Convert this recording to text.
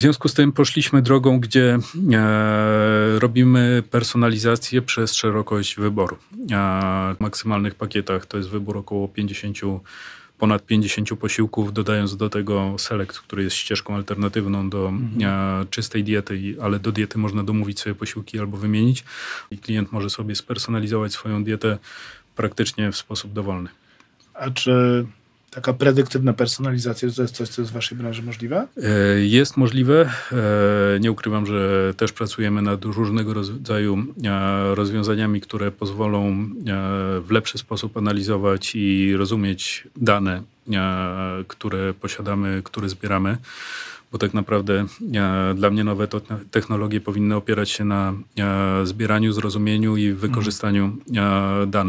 W związku z tym poszliśmy drogą, gdzie e, robimy personalizację przez szerokość wyboru. E, w maksymalnych pakietach to jest wybór około 50, ponad 50 posiłków, dodając do tego select, który jest ścieżką alternatywną do mhm. e, czystej diety, ale do diety można domówić sobie posiłki albo wymienić i klient może sobie spersonalizować swoją dietę praktycznie w sposób dowolny. A czy Taka predyktywna personalizacja to jest coś, co jest w Waszej branży możliwe? E, jest możliwe. E, nie ukrywam, że też pracujemy nad różnego rodzaju e, rozwiązaniami, które pozwolą w lepszy sposób analizować i rozumieć dane, które posiadamy, które zbieramy bo tak naprawdę dla mnie nowe technologie powinny opierać się na zbieraniu, zrozumieniu i wykorzystaniu danych.